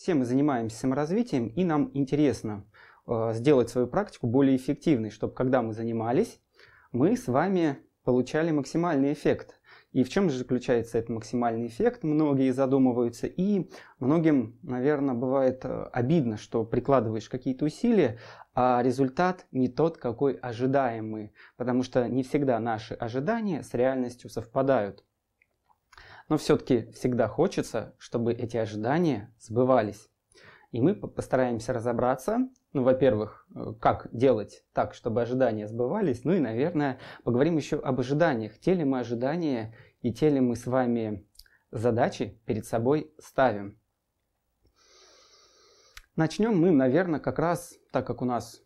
Все мы занимаемся саморазвитием, и нам интересно э, сделать свою практику более эффективной, чтобы когда мы занимались, мы с вами получали максимальный эффект. И в чем же заключается этот максимальный эффект? Многие задумываются, и многим, наверное, бывает э, обидно, что прикладываешь какие-то усилия, а результат не тот, какой ожидаемый, потому что не всегда наши ожидания с реальностью совпадают. Но все-таки всегда хочется, чтобы эти ожидания сбывались. И мы постараемся разобраться, ну, во-первых, э, как делать так, чтобы ожидания сбывались, ну и, наверное, поговорим еще об ожиданиях. Те ли мы ожидания и те ли мы с вами задачи перед собой ставим. Начнем мы, наверное, как раз, так как у нас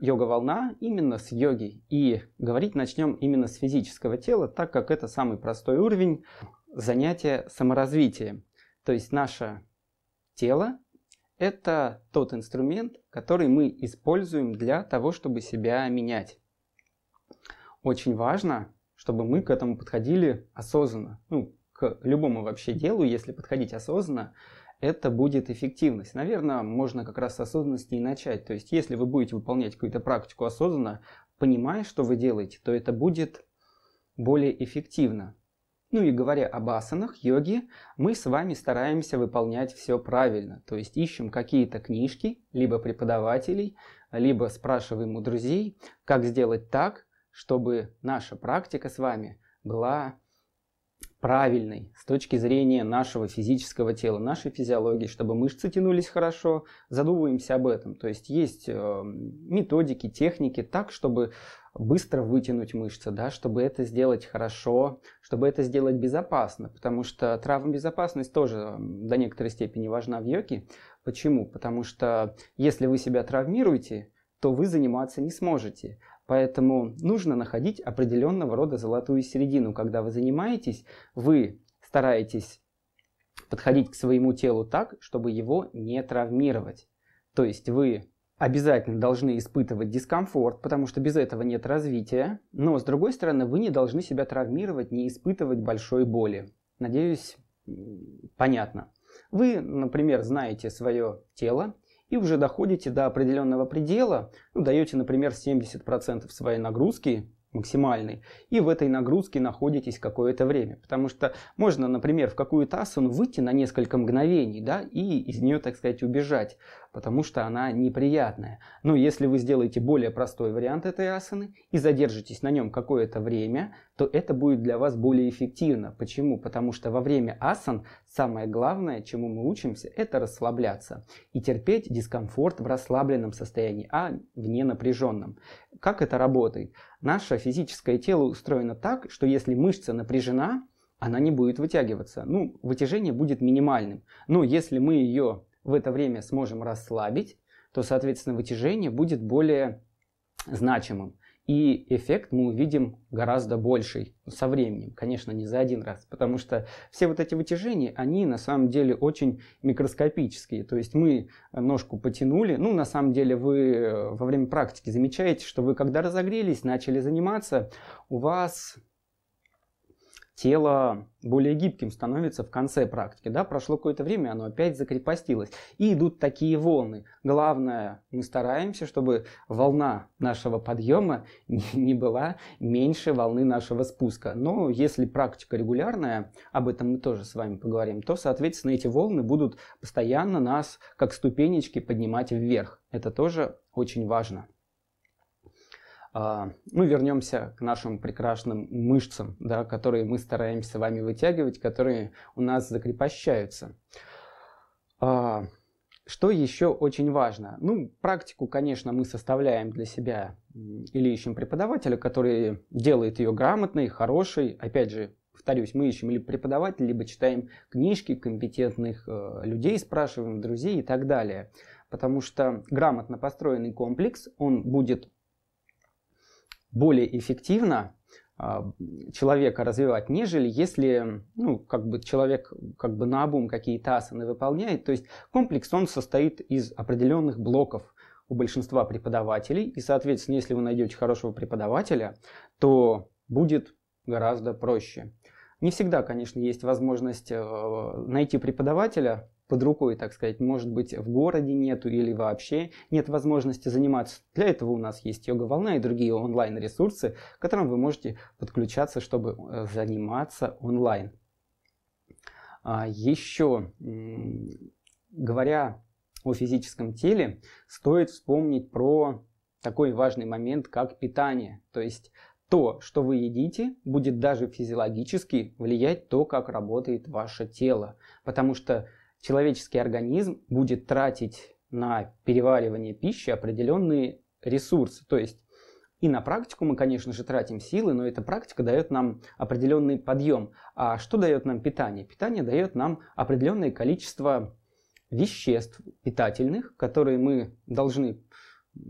йога-волна, именно с йоги. И говорить начнем именно с физического тела, так как это самый простой уровень занятие саморазвитием. То есть наше тело – это тот инструмент, который мы используем для того, чтобы себя менять. Очень важно, чтобы мы к этому подходили осознанно. Ну, к любому вообще делу, если подходить осознанно, это будет эффективность. Наверное, можно как раз с осознанности и начать. То есть, если вы будете выполнять какую-то практику осознанно, понимая, что вы делаете, то это будет более эффективно. Ну и говоря об асанах, йоги, мы с вами стараемся выполнять все правильно, то есть ищем какие-то книжки, либо преподавателей, либо спрашиваем у друзей, как сделать так, чтобы наша практика с вами была правильной с точки зрения нашего физического тела, нашей физиологии, чтобы мышцы тянулись хорошо, задумываемся об этом. То есть есть э, методики, техники так, чтобы быстро вытянуть мышцы, да, чтобы это сделать хорошо, чтобы это сделать безопасно, потому что травма безопасность тоже до некоторой степени важна в йоге. Почему? Потому что если вы себя травмируете, то вы заниматься не сможете. Поэтому нужно находить определенного рода золотую середину. Когда вы занимаетесь, вы стараетесь подходить к своему телу так, чтобы его не травмировать. То есть вы обязательно должны испытывать дискомфорт, потому что без этого нет развития, но с другой стороны вы не должны себя травмировать, не испытывать большой боли. Надеюсь, понятно. Вы, например, знаете свое тело, и уже доходите до определенного предела, ну, даете, например, 70% своей нагрузки максимальной, и в этой нагрузке находитесь какое-то время. Потому что можно, например, в какую-то асану выйти на несколько мгновений, да, и из нее, так сказать, убежать, потому что она неприятная. Но если вы сделаете более простой вариант этой асаны и задержитесь на нем какое-то время, то это будет для вас более эффективно. Почему? Потому что во время асан самое главное, чему мы учимся, это расслабляться и терпеть дискомфорт в расслабленном состоянии, а в напряженном. Как это работает? Наше физическое тело устроено так, что если мышца напряжена, она не будет вытягиваться. Ну, вытяжение будет минимальным. Но если мы ее в это время сможем расслабить, то, соответственно, вытяжение будет более значимым и эффект мы увидим гораздо больший со временем, конечно, не за один раз, потому что все вот эти вытяжения, они на самом деле очень микроскопические, то есть мы ножку потянули, ну, на самом деле вы э, во время практики замечаете, что вы когда разогрелись, начали заниматься, у вас тело более гибким становится в конце практики. Да? Прошло какое-то время, оно опять закрепостилось. И идут такие волны. Главное, мы стараемся, чтобы волна нашего подъема не была меньше волны нашего спуска. Но если практика регулярная, об этом мы тоже с вами поговорим, то, соответственно, эти волны будут постоянно нас, как ступенечки, поднимать вверх. Это тоже очень важно. А, мы вернемся к нашим прекрасным мышцам, да, которые мы стараемся с вами вытягивать, которые у нас закрепощаются. А, что еще очень важно? Ну, практику, конечно, мы составляем для себя или ищем преподавателя, который делает ее грамотной, хорошей. Опять же, повторюсь, мы ищем либо преподавателя, либо читаем книжки компетентных э, людей, спрашиваем друзей и так далее. Потому что грамотно построенный комплекс, он будет более эффективно а, человека развивать, нежели если ну, как бы человек как бы на обум какие-то асаны выполняет. То есть комплекс он состоит из определенных блоков у большинства преподавателей. И, соответственно, если вы найдете хорошего преподавателя, то будет гораздо проще. Не всегда, конечно, есть возможность э, найти преподавателя, под рукой, так сказать. Может быть, в городе нету или вообще нет возможности заниматься. Для этого у нас есть йога-волна и другие онлайн-ресурсы, к которым вы можете подключаться, чтобы э, заниматься онлайн. А, Еще, говоря о физическом теле, стоит вспомнить про такой важный момент, как питание. То есть то, что вы едите, будет даже физиологически влиять то, как работает ваше тело. Потому что человеческий организм будет тратить на переваривание пищи определенные ресурсы. То есть и на практику мы, конечно же, тратим силы, но эта практика дает нам определенный подъем. А что дает нам питание? Питание дает нам определенное количество веществ питательных, которые мы должны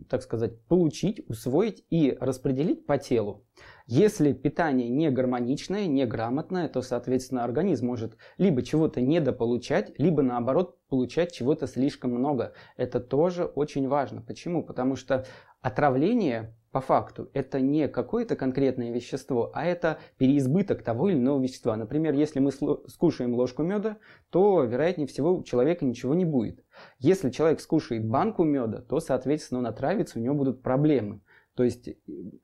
так сказать, получить, усвоить и распределить по телу. Если питание не гармоничное, неграмотное, то, соответственно, организм может либо чего-то недополучать, либо, наоборот, получать чего-то слишком много. Это тоже очень важно. Почему? Потому что Отравление по факту это не какое-то конкретное вещество, а это переизбыток того или иного вещества. Например, если мы скушаем ложку меда, то, вероятнее всего, у человека ничего не будет. Если человек скушает банку меда, то, соответственно, он отравится, у него будут проблемы. То есть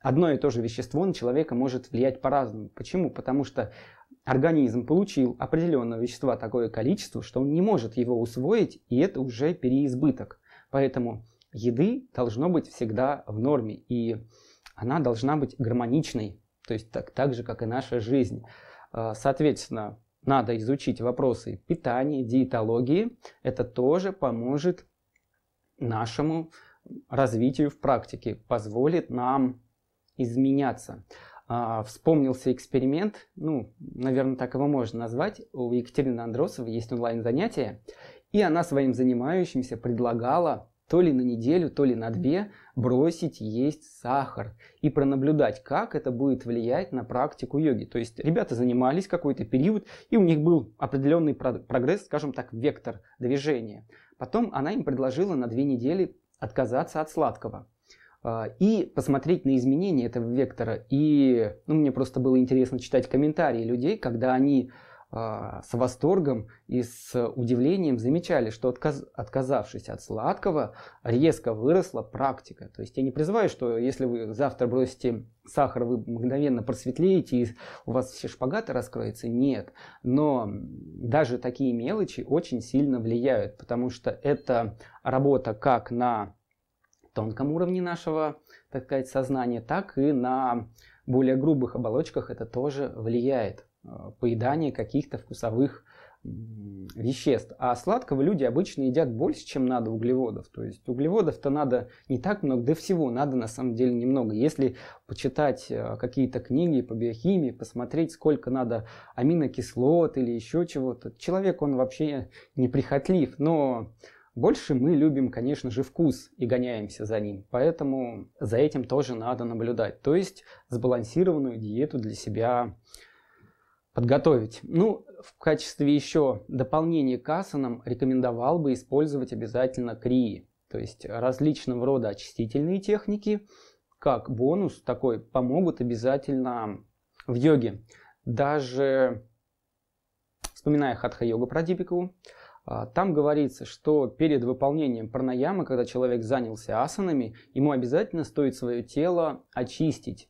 одно и то же вещество на человека может влиять по-разному. Почему? Потому что организм получил определенное вещества такое количество, что он не может его усвоить, и это уже переизбыток. Поэтому еды должно быть всегда в норме, и она должна быть гармоничной, то есть так, так же, как и наша жизнь. А, соответственно, надо изучить вопросы питания, диетологии. Это тоже поможет нашему развитию в практике, позволит нам изменяться. А, вспомнился эксперимент, ну, наверное, так его можно назвать. У Екатерины Андросовой есть онлайн-занятие, и она своим занимающимся предлагала то ли на неделю, то ли на две бросить есть сахар и пронаблюдать, как это будет влиять на практику йоги. То есть ребята занимались какой-то период, и у них был определенный прогресс, скажем так, вектор движения. Потом она им предложила на две недели отказаться от сладкого а, и посмотреть на изменения этого вектора. И ну, мне просто было интересно читать комментарии людей, когда они а, с восторгом и с удивлением замечали, что отказ, отказавшись от сладкого, резко выросла практика. То есть я не призываю, что если вы завтра бросите сахар, вы мгновенно просветлеете и у вас все шпагаты раскроются. Нет. Но даже такие мелочи очень сильно влияют, потому что это работа как на тонком уровне нашего, так сказать, сознания, так и на более грубых оболочках это тоже влияет. А, поедание каких-то вкусовых веществ. А сладкого люди обычно едят больше, чем надо углеводов. То есть углеводов-то надо не так много, да всего надо на самом деле немного. Если почитать а, какие-то книги по биохимии, посмотреть, сколько надо аминокислот или еще чего-то, человек он вообще неприхотлив, но больше мы любим, конечно же, вкус и гоняемся за ним. Поэтому за этим тоже надо наблюдать. То есть сбалансированную диету для себя подготовить. Ну, в качестве еще дополнения к асанам рекомендовал бы использовать обязательно крии, то есть различного рода очистительные техники, как бонус такой помогут обязательно в йоге. Даже вспоминая хатха-йогу про Дипикову, а, там говорится, что перед выполнением пранаямы, когда человек занялся асанами, ему обязательно стоит свое тело очистить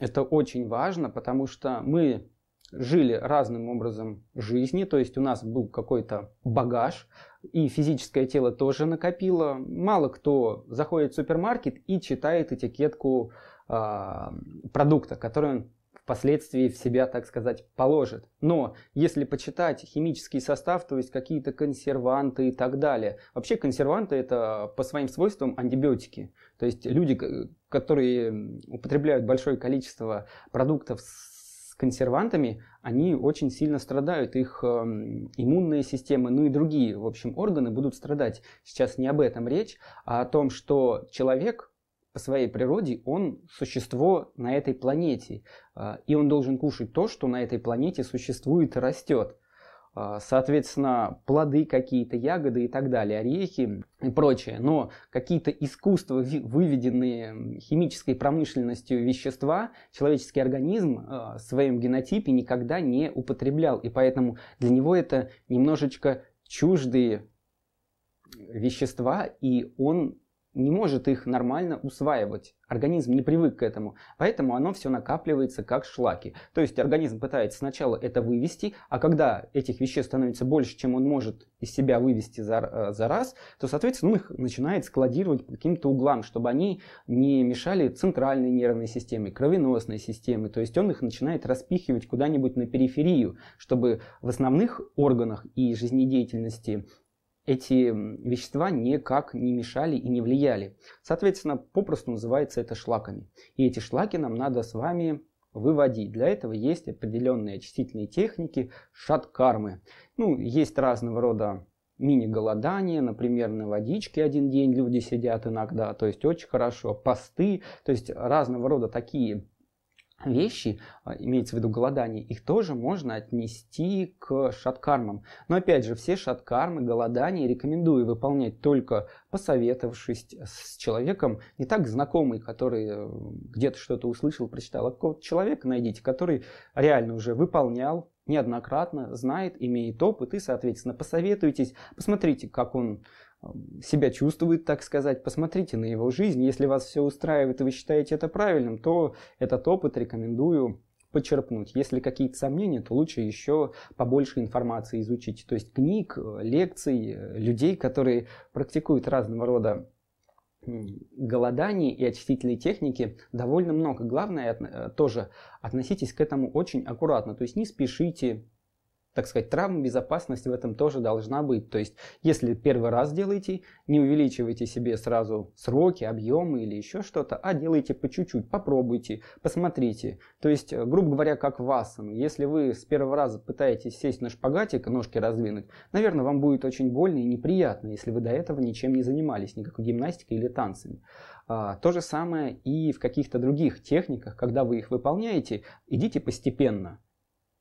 это очень важно, потому что мы жили разным образом жизни, то есть у нас был какой-то багаж, и физическое тело тоже накопило. Мало кто заходит в супермаркет и читает этикетку э, продукта, который он впоследствии в себя, так сказать, положит. Но если почитать химический состав, то есть какие-то консерванты и так далее. Вообще консерванты это по своим свойствам антибиотики. То есть люди, которые употребляют большое количество продуктов с консервантами, они очень сильно страдают, их э, эм, иммунная система, ну и другие, в общем, органы будут страдать. Сейчас не об этом речь, а о том, что человек по своей природе, он существо на этой планете, а, и он должен кушать то, что на этой планете существует и растет. А, соответственно, плоды какие-то, ягоды и так далее, орехи и прочее. Но какие-то искусства, выведенные химической промышленностью вещества, человеческий организм а, в своем генотипе никогда не употреблял. И поэтому для него это немножечко чуждые вещества, и он не может их нормально усваивать. Организм не привык к этому, поэтому оно все накапливается как шлаки. То есть организм пытается сначала это вывести, а когда этих веществ становится больше, чем он может из себя вывести за, э, за раз, то, соответственно, он их начинает складировать по каким-то углам, чтобы они не мешали центральной нервной системе, кровеносной системе. То есть он их начинает распихивать куда-нибудь на периферию, чтобы в основных органах и жизнедеятельности эти вещества никак не мешали и не влияли. Соответственно, попросту называется это шлаками. И эти шлаки нам надо с вами выводить. Для этого есть определенные очистительные техники шаткармы. Ну, есть разного рода мини голодания например, на водичке один день люди сидят иногда, то есть очень хорошо, посты, то есть разного рода такие вещи, а, имеется в виду голодание, их тоже можно отнести к шаткармам. Но опять же, все шаткармы, голодания рекомендую выполнять только посоветовавшись с человеком, не так знакомый, который э, где-то что-то услышал, прочитал, а какого-то человека найдите, который реально уже выполнял неоднократно, знает, имеет опыт, и, соответственно, посоветуйтесь, посмотрите, как он себя чувствует, так сказать, посмотрите на его жизнь. Если вас все устраивает и вы считаете это правильным, то этот опыт рекомендую почерпнуть. Если какие-то сомнения, то лучше еще побольше информации изучить. То есть книг, лекций, э, людей, которые практикуют разного рода голодания и очистительные техники довольно много. Главное, э, тоже относитесь к этому очень аккуратно. То есть не спешите, так сказать, травм безопасность в этом тоже должна быть. То есть, если первый раз делаете, не увеличивайте себе сразу сроки, объемы или еще что-то, а делайте по чуть-чуть, попробуйте, посмотрите. То есть, э, грубо говоря, как в Если вы с первого раза пытаетесь сесть на шпагатик, ножки раздвинуть, наверное, вам будет очень больно и неприятно, если вы до этого ничем не занимались, никакой гимнастикой или танцами. А, то же самое и в каких-то других техниках, когда вы их выполняете, идите постепенно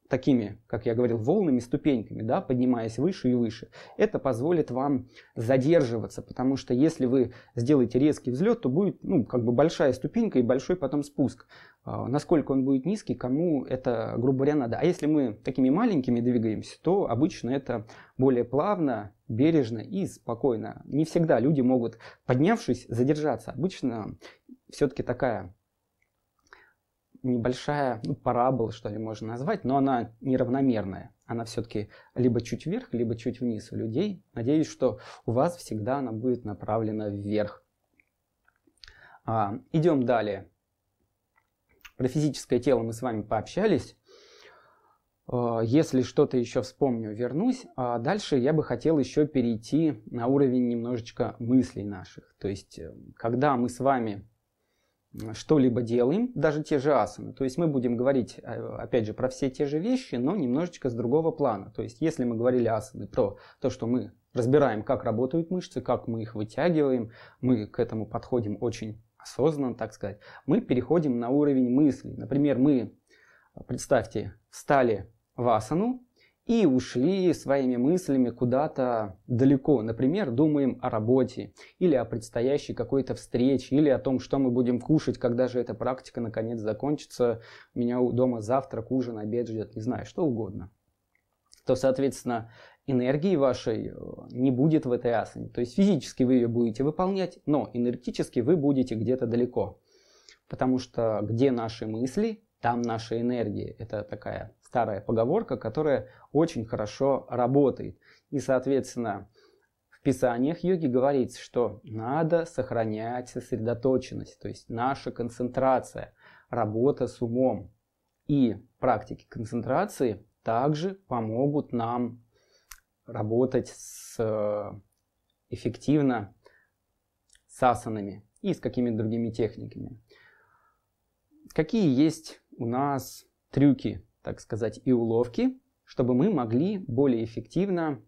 такими, как я говорил, волнами, ступеньками, да, поднимаясь выше и выше. Это позволит вам задерживаться, потому что если вы сделаете резкий взлет, то будет ну, как бы большая ступенька и большой потом спуск. А, насколько он будет низкий, кому это, грубо говоря, надо. А если мы такими маленькими двигаемся, то обычно это более плавно, бережно и спокойно. Не всегда люди могут, поднявшись, задержаться. Обычно все-таки такая небольшая ну, парабола, что ли, можно назвать, но она неравномерная. Она все-таки либо чуть вверх, либо чуть вниз у людей. Надеюсь, что у вас всегда она будет направлена вверх. А, идем далее. Про физическое тело мы с вами пообщались. А, если что-то еще вспомню, вернусь. А дальше я бы хотел еще перейти на уровень немножечко мыслей наших. То есть, э, когда мы с вами что-либо делаем, даже те же асаны. То есть мы будем говорить, э, опять же, про все те же вещи, но немножечко с другого плана. То есть если мы говорили асаны про то, что мы разбираем, как работают мышцы, как мы их вытягиваем, мы к этому подходим очень осознанно, так сказать, мы переходим на уровень мысли. Например, мы, представьте, встали в асану, и ушли своими мыслями куда-то далеко. Например, думаем о работе или о предстоящей какой-то встрече или о том, что мы будем кушать, когда же эта практика наконец закончится. У меня у дома завтрак, ужин, обед ждет, не знаю, что угодно. То, соответственно, энергии вашей э, не будет в этой асане. То есть физически вы ее будете выполнять, но энергетически вы будете где-то далеко. Потому что где наши мысли, там наша энергия. Это такая старая поговорка, которая очень хорошо работает. И, соответственно, в писаниях йоги говорится, что надо сохранять сосредоточенность, то есть наша концентрация, работа с умом. И практики концентрации также помогут нам работать с, э, эффективно с асанами и с какими-то другими техниками. Какие есть у нас трюки так сказать, и уловки, чтобы мы могли более эффективно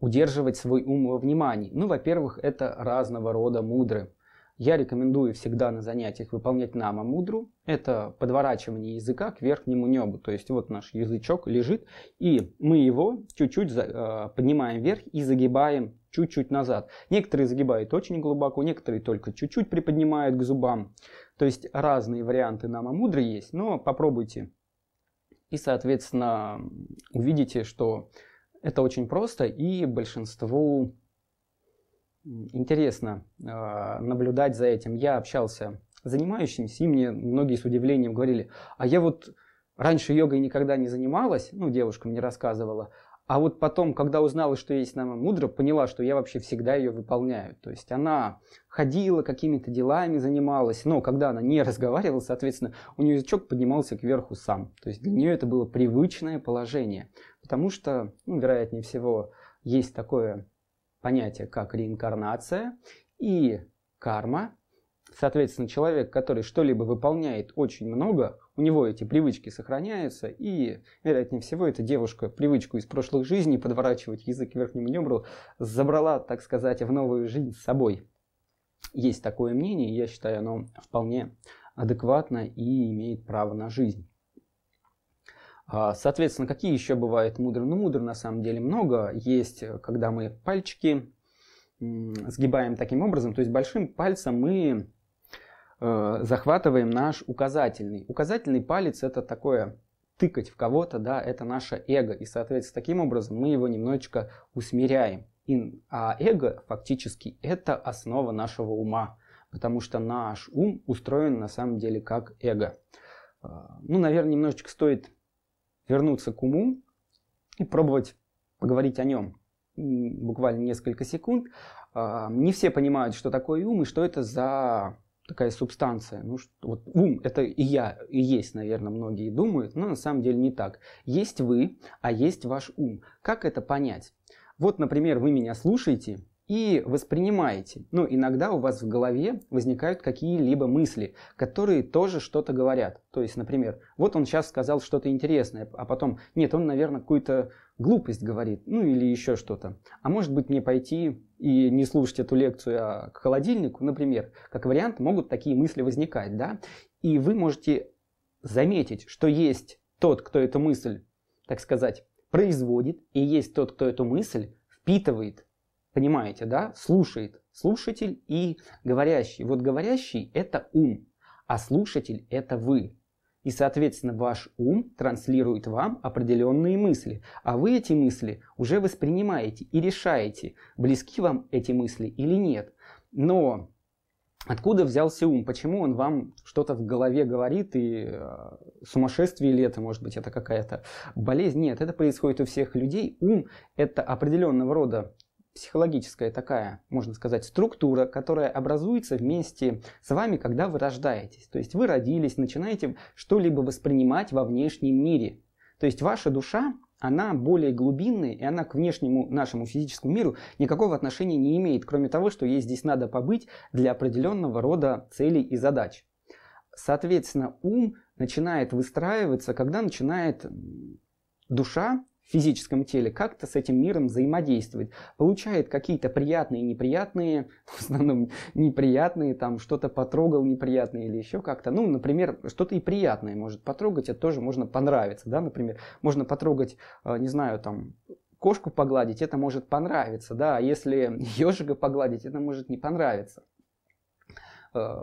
удерживать свой ум во внимании. Ну, во-первых, это разного рода мудры. Я рекомендую всегда на занятиях выполнять нама мудру. Это подворачивание языка к верхнему небу. То есть вот наш язычок лежит, и мы его чуть-чуть э, поднимаем вверх и загибаем чуть-чуть назад. Некоторые загибают очень глубоко, некоторые только чуть-чуть приподнимают к зубам. То есть разные варианты нама мудры есть, но попробуйте и, соответственно, увидите, что это очень просто и большинству интересно э, наблюдать за этим. Я общался с занимающимися, и мне многие с удивлением говорили, а я вот раньше йогой никогда не занималась, ну, девушка мне рассказывала, а вот потом, когда узнала, что есть нама мудра, поняла, что я вообще всегда ее выполняю. То есть она ходила, какими-то делами занималась, но когда она не разговаривала, соответственно, у нее язычок поднимался кверху сам. То есть для нее это было привычное положение. Потому что, ну, вероятнее всего, есть такое понятие, как реинкарнация и карма, Соответственно, человек, который что-либо выполняет очень много, у него эти привычки сохраняются, и, вероятнее всего, эта девушка привычку из прошлых жизней подворачивать язык к верхнему ребру забрала, так сказать, в новую жизнь с собой. Есть такое мнение, я считаю, оно вполне адекватно и имеет право на жизнь. А, соответственно, какие еще бывают мудры? Ну, мудр на самом деле много. Есть, когда мы пальчики сгибаем таким образом, то есть большим пальцем мы Э, захватываем наш указательный. Указательный палец это такое тыкать в кого-то, да, это наше эго. И, соответственно, таким образом мы его немножечко усмиряем. И, а эго фактически это основа нашего ума, потому что наш ум устроен на самом деле как эго. Э, ну, наверное, немножечко стоит вернуться к уму и пробовать поговорить о нем буквально несколько секунд. Э, не все понимают, что такое ум и что это за такая субстанция. Ну, что, вот ум – это и я, и есть, наверное, многие думают, но на самом деле не так. Есть вы, а есть ваш ум. Как это понять? Вот, например, вы меня слушаете и воспринимаете. Но иногда у вас в голове возникают какие-либо мысли, которые тоже что-то говорят. То есть, например, вот он сейчас сказал что-то интересное, а потом, нет, он, наверное, какую-то глупость говорит, ну или еще что-то. А может быть мне пойти и не слушать эту лекцию а к холодильнику, например, как вариант, могут такие мысли возникать, да? И вы можете заметить, что есть тот, кто эту мысль, так сказать, производит, и есть тот, кто эту мысль впитывает, понимаете, да, слушает, слушатель и говорящий. Вот говорящий – это ум, а слушатель – это вы. И, соответственно, ваш ум транслирует вам определенные мысли, а вы эти мысли уже воспринимаете и решаете, близки вам эти мысли или нет. Но откуда взялся ум? Почему он вам что-то в голове говорит и э, сумасшествие ли это, может быть, это какая-то болезнь? Нет, это происходит у всех людей. Ум – это определенного рода психологическая такая, можно сказать, структура, которая образуется вместе с вами, когда вы рождаетесь. То есть вы родились, начинаете что-либо воспринимать во внешнем мире. То есть ваша душа, она более глубинная, и она к внешнему нашему физическому миру никакого отношения не имеет, кроме того, что ей здесь надо побыть для определенного рода целей и задач. Соответственно, ум начинает выстраиваться, когда начинает душа физическом теле, как-то с этим миром взаимодействует, получает какие-то приятные, неприятные, в основном неприятные, там что-то потрогал неприятное или еще как-то. Ну, например, что-то и приятное может потрогать, это тоже можно понравиться, да, например, можно потрогать, э, не знаю, там кошку погладить, это может понравиться, да, а если ежика погладить, это может не понравиться э,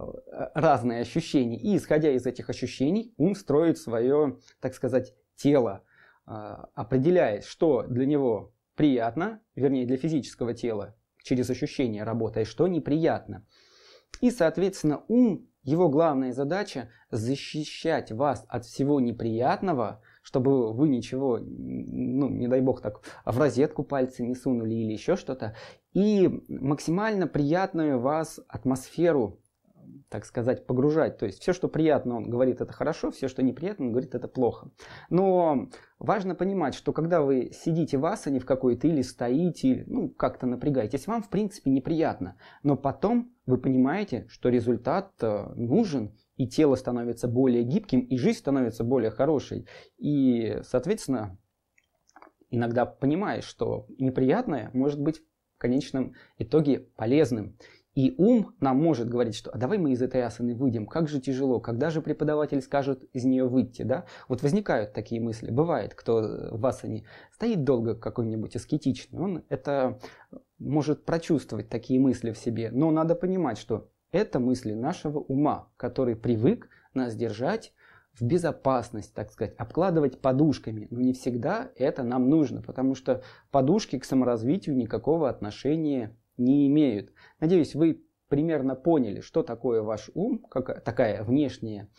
разные ощущения. И исходя из этих ощущений, ум строит свое, так сказать, тело – а, определяясь, что для него приятно, вернее для физического тела через ощущение работы, а что неприятно. И, соответственно, ум, его главная задача защищать вас от всего неприятного, чтобы вы ничего, ну, не дай бог, так в розетку пальцы не сунули или еще что-то, и максимально приятную вас атмосферу так сказать, погружать. То есть все, что приятно, он говорит, это хорошо, все, что неприятно, он говорит, это плохо. Но важно понимать, что когда вы сидите в асане в какой-то или стоите, или, ну, как-то напрягаетесь, вам, в принципе, неприятно. Но потом вы понимаете, что результат э, нужен, и тело становится более гибким, и жизнь становится более хорошей. И, соответственно, иногда понимаешь, что неприятное может быть в конечном итоге полезным. И ум нам может говорить, что а давай мы из этой асаны выйдем, как же тяжело, когда же преподаватель скажет из нее выйти, да? Вот возникают такие мысли. Бывает, кто в асане стоит долго какой-нибудь аскетичный, он это может прочувствовать такие мысли в себе, но надо понимать, что это мысли нашего ума, который привык нас держать в безопасность, так сказать, обкладывать подушками. Но не всегда это нам нужно, потому что подушки к саморазвитию никакого отношения не имеют. Надеюсь, вы примерно поняли, что такое ваш ум, как, такая внешняя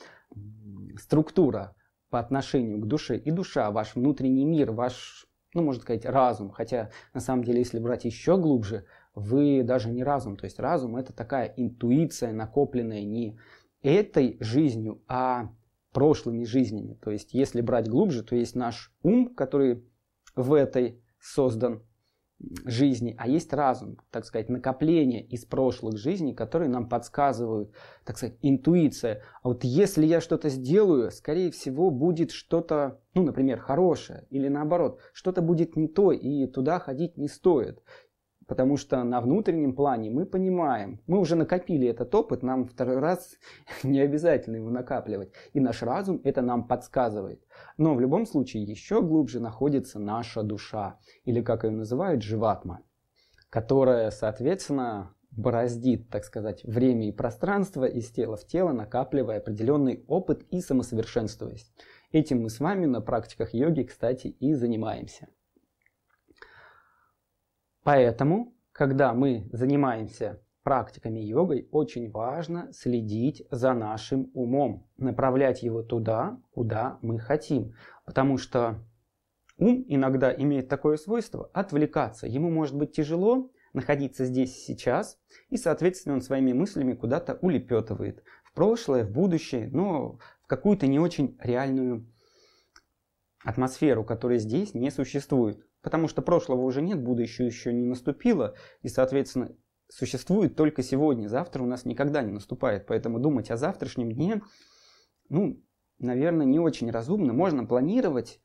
структура по отношению к душе. И душа, ваш внутренний мир, ваш, ну, можно сказать, разум. Хотя, на самом деле, если брать еще глубже, вы даже не разум. То есть разум – это такая интуиция, накопленная не этой жизнью, а прошлыми жизнями. То есть, если брать глубже, то есть наш ум, который в этой создан, жизни, а есть разум, так сказать, накопление из прошлых жизней, которые нам подсказывают, так сказать, интуиция. А вот если я что-то сделаю, скорее всего, будет что-то, ну, например, хорошее, или наоборот, что-то будет не то, и туда ходить не стоит. Потому что на внутреннем плане мы понимаем, мы уже накопили этот опыт, нам второй раз не обязательно его накапливать. И наш разум это нам подсказывает. Но в любом случае еще глубже находится наша душа, или как ее называют, живатма, которая, соответственно, бороздит, так сказать, время и пространство из тела в тело, накапливая определенный опыт и самосовершенствуясь. Этим мы с вами на практиках йоги, кстати, и занимаемся. Поэтому, когда мы занимаемся практиками йогой, очень важно следить за нашим умом, направлять его туда, куда мы хотим. Потому что ум иногда имеет такое свойство отвлекаться. Ему может быть тяжело находиться здесь и сейчас, и, соответственно, он своими мыслями куда-то улепетывает. В прошлое, в будущее, но в какую-то не очень реальную атмосферу, которая здесь не существует. Потому что прошлого уже нет, будущее еще не наступило, и, соответственно, существует только сегодня. Завтра у нас никогда не наступает. Поэтому думать о завтрашнем дне, ну, наверное, не очень разумно. Можно планировать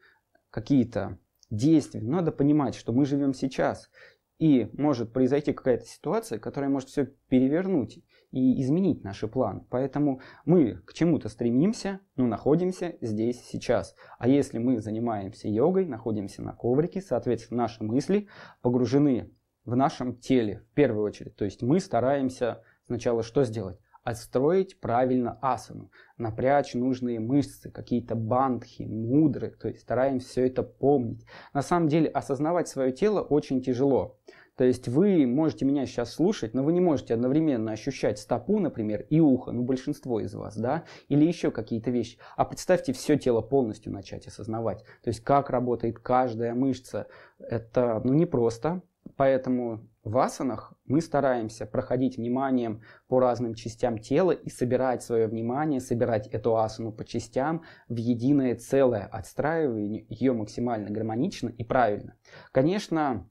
какие-то действия. Но надо понимать, что мы живем сейчас. И может произойти какая-то ситуация, которая может все перевернуть и изменить наш план. Поэтому мы к чему-то стремимся, но находимся здесь сейчас. А если мы занимаемся йогой, находимся на коврике, соответственно, наши мысли погружены в нашем теле в первую очередь. То есть мы стараемся сначала что сделать? отстроить правильно асану, напрячь нужные мышцы, какие-то бандхи, мудры, то есть стараемся все это помнить. На самом деле осознавать свое тело очень тяжело. То есть вы можете меня сейчас слушать, но вы не можете одновременно ощущать стопу, например, и ухо, ну большинство из вас, да, или еще какие-то вещи. А представьте все тело полностью начать осознавать. То есть как работает каждая мышца. Это, ну, непросто. Поэтому в асанах мы стараемся проходить вниманием по разным частям тела и собирать свое внимание, собирать эту асану по частям в единое целое, отстраивая ее максимально гармонично и правильно. Конечно,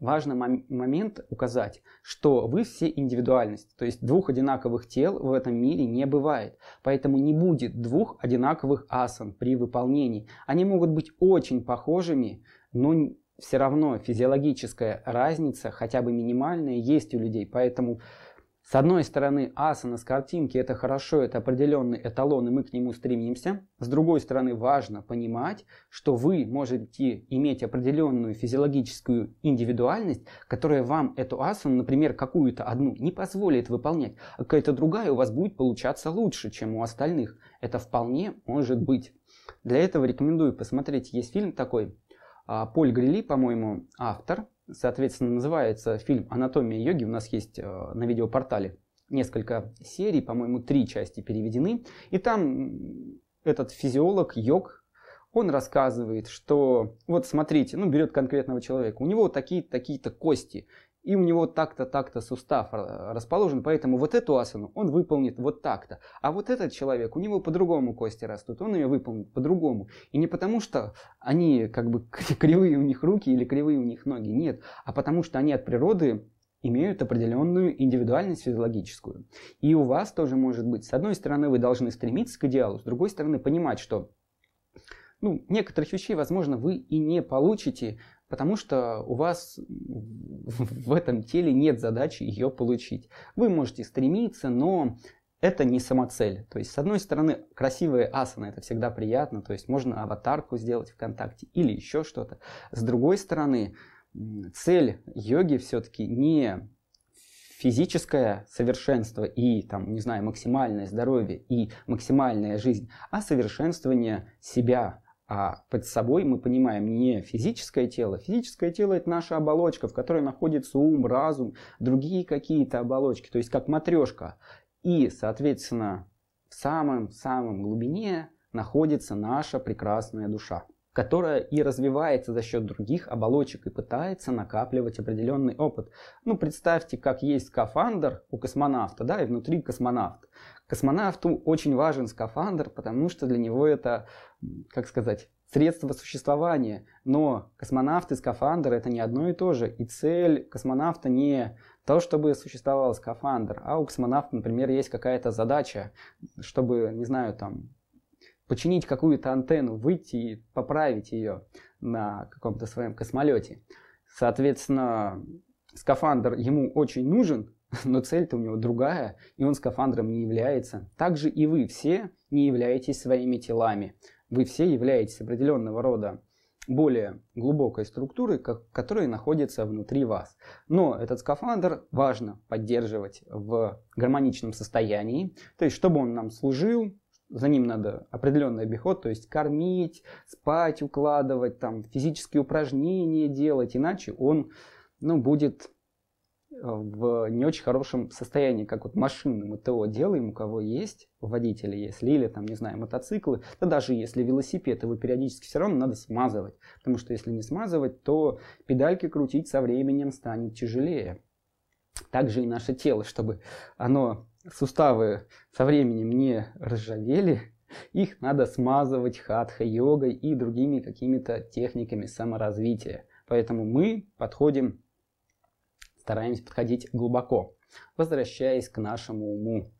важный мом- момент указать, что вы все индивидуальность, то есть двух одинаковых тел в этом мире не бывает, поэтому не будет двух одинаковых асан при выполнении. Они могут быть очень похожими, но все равно физиологическая разница, хотя бы минимальная, есть у людей, поэтому с одной стороны, асана с картинки – это хорошо, это определенный эталон, и мы к нему стремимся. С другой стороны, важно понимать, что вы можете иметь определенную физиологическую индивидуальность, которая вам эту асану, например, какую-то одну, не позволит выполнять, а какая-то другая у вас будет получаться лучше, чем у остальных. Это вполне может быть. Для этого рекомендую посмотреть, есть фильм такой, а, Поль Грили, по-моему, автор – соответственно, называется фильм «Анатомия йоги». У нас есть э, на видеопортале несколько серий, по-моему, три части переведены. И там этот физиолог, йог, он рассказывает, что вот смотрите, ну берет конкретного человека, у него такие-то кости, и у него так-то, так-то сустав э, расположен, поэтому вот эту асану он выполнит вот так-то. А вот этот человек, у него по-другому кости растут, он ее выполнит по-другому. И не потому, что они как бы кривые у них руки или кривые у них ноги, нет, а потому что они от природы имеют определенную индивидуальность физиологическую. И у вас тоже может быть. С одной стороны, вы должны стремиться к идеалу, с другой стороны, понимать, что ну, некоторых вещей, возможно, вы и не получите потому что у вас в этом теле нет задачи ее получить. Вы можете стремиться, но это не самоцель. То есть, с одной стороны, красивые асаны, это всегда приятно, то есть можно аватарку сделать ВКонтакте или еще что-то. С другой стороны, цель йоги все-таки не физическое совершенство и, там, не знаю, максимальное здоровье и максимальная жизнь, а совершенствование себя, а под собой мы понимаем не физическое тело. Физическое тело – это наша оболочка, в которой находится ум, разум, другие какие-то оболочки, то есть как матрешка. И, соответственно, в самом-самом глубине находится наша прекрасная душа, которая и развивается за счет других оболочек и пытается накапливать определенный опыт. Ну, представьте, как есть скафандр у космонавта, да, и внутри космонавт. Космонавту очень важен скафандр, потому что для него это, как сказать, средство существования. Но космонавт и скафандр это не одно и то же. И цель космонавта не то, чтобы существовал скафандр, а у космонавта, например, есть какая-то задача, чтобы, не знаю, там, починить какую-то антенну, выйти и поправить ее на каком-то своем космолете. Соответственно, скафандр ему очень нужен, но цель-то у него другая, и он скафандром не является. Также и вы все не являетесь своими телами. Вы все являетесь определенного рода более глубокой структуры, как, которая находится внутри вас. Но этот скафандр важно поддерживать в гармоничном состоянии, то есть чтобы он нам служил, за ним надо определенный обиход, то есть кормить, спать, укладывать, там, физические упражнения делать, иначе он ну, будет в не очень хорошем состоянии, как вот машины МТО делаем, у кого есть водители, если или там, не знаю, мотоциклы, да даже если велосипед, его периодически все равно надо смазывать, потому что если не смазывать, то педальки крутить со временем станет тяжелее. Также и наше тело, чтобы оно, суставы со временем не ржавели, их надо смазывать хатха-йогой и другими какими-то техниками саморазвития. Поэтому мы подходим стараемся подходить глубоко, возвращаясь к нашему уму.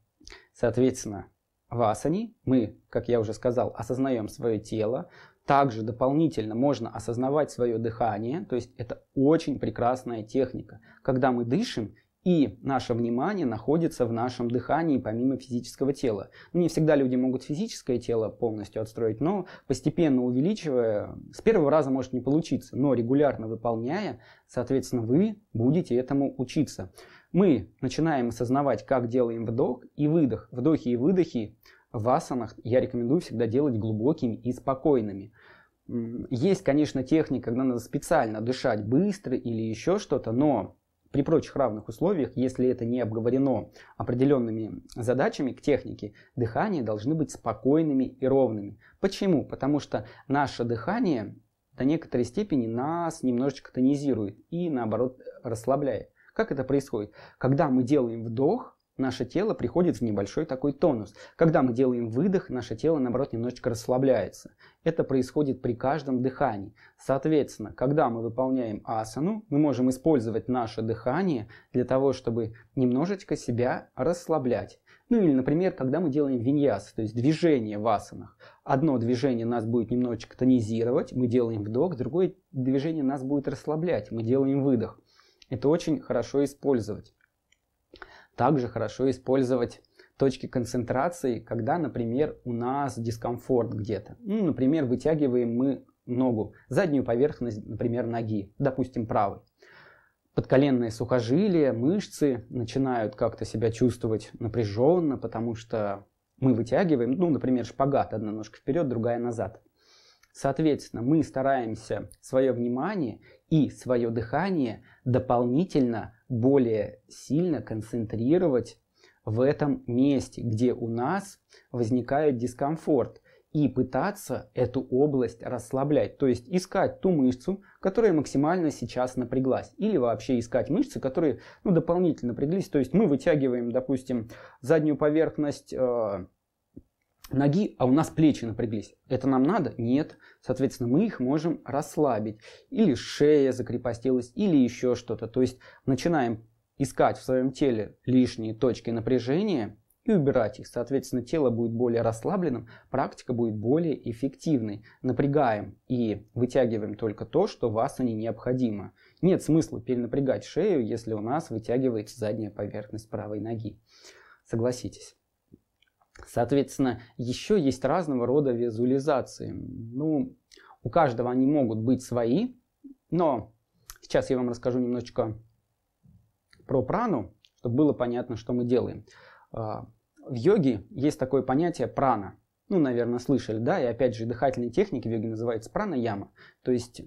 Соответственно, в асане мы, как я уже сказал, осознаем свое тело, также дополнительно можно осознавать свое дыхание, то есть это очень прекрасная техника. Когда мы дышим, и наше внимание находится в нашем дыхании помимо физического тела. Ну, не всегда люди могут физическое тело полностью отстроить, но постепенно увеличивая, с первого раза может не получиться, но регулярно выполняя, соответственно, вы будете этому учиться. Мы начинаем осознавать, как делаем вдох и выдох. Вдохи и выдохи в асанах я рекомендую всегда делать глубокими и спокойными. Есть, конечно, техника, когда надо специально дышать быстро или еще что-то, но при прочих равных условиях, если это не обговорено определенными задачами к технике, дыхание должны быть спокойными и ровными. Почему? Потому что наше дыхание до некоторой степени нас немножечко тонизирует и наоборот расслабляет. Как это происходит? Когда мы делаем вдох, наше тело приходит в небольшой такой тонус. Когда мы делаем выдох, наше тело, наоборот, немножечко расслабляется. Это происходит при каждом дыхании. Соответственно, когда мы выполняем асану, мы можем использовать наше дыхание для того, чтобы немножечко себя расслаблять. Ну или, например, когда мы делаем виньяс, то есть движение в асанах. Одно движение нас будет немножечко тонизировать, мы делаем вдох, другое движение нас будет расслаблять, мы делаем выдох. Это очень хорошо использовать. Также хорошо использовать точки концентрации, когда, например, у нас дискомфорт где-то. Ну, например, вытягиваем мы ногу, заднюю поверхность, например, ноги, допустим, правой. Подколенные сухожилия, мышцы начинают как-то себя чувствовать напряженно, потому что мы вытягиваем, ну, например, шпагат, одна ножка вперед, другая назад. Соответственно, мы стараемся свое внимание и свое дыхание дополнительно более сильно концентрировать в этом месте, где у нас возникает дискомфорт, и пытаться эту область расслаблять. То есть искать ту мышцу, которая максимально сейчас напряглась. Или вообще искать мышцы, которые ну, дополнительно напряглись. То есть мы вытягиваем, допустим, заднюю поверхность э, ноги, а у нас плечи напряглись. Это нам надо? Нет. Соответственно, мы их можем расслабить. Или шея закрепостилась, или еще что-то. То есть начинаем искать в своем теле лишние точки напряжения и убирать их. Соответственно, тело будет более расслабленным, практика будет более эффективной. Напрягаем и вытягиваем только то, что вас не необходимо. Нет смысла перенапрягать шею, если у нас вытягивается задняя поверхность правой ноги. Согласитесь. Соответственно, еще есть разного рода визуализации. Ну, у каждого они могут быть свои, но сейчас я вам расскажу немножечко про прану, чтобы было понятно, что мы делаем. А, в йоге есть такое понятие прана. Ну, наверное, слышали, да? И опять же, дыхательные техники в йоге называется прана-яма. То есть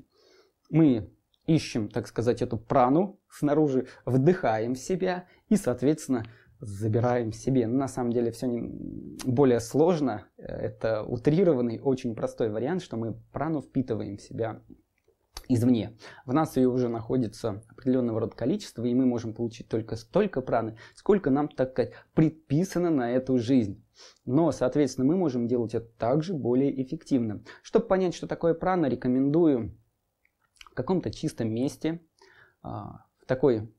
мы ищем, так сказать, эту прану снаружи, вдыхаем в себя и, соответственно, забираем себе. Но на самом деле все не... более сложно. Это утрированный, очень простой вариант, что мы прану впитываем в себя извне. В нас ее уже находится определенного рода количество, и мы можем получить только столько праны, сколько нам, так сказать, предписано на эту жизнь. Но, соответственно, мы можем делать это также более эффективно. Чтобы понять, что такое прана, рекомендую в каком-то чистом месте, а, в такой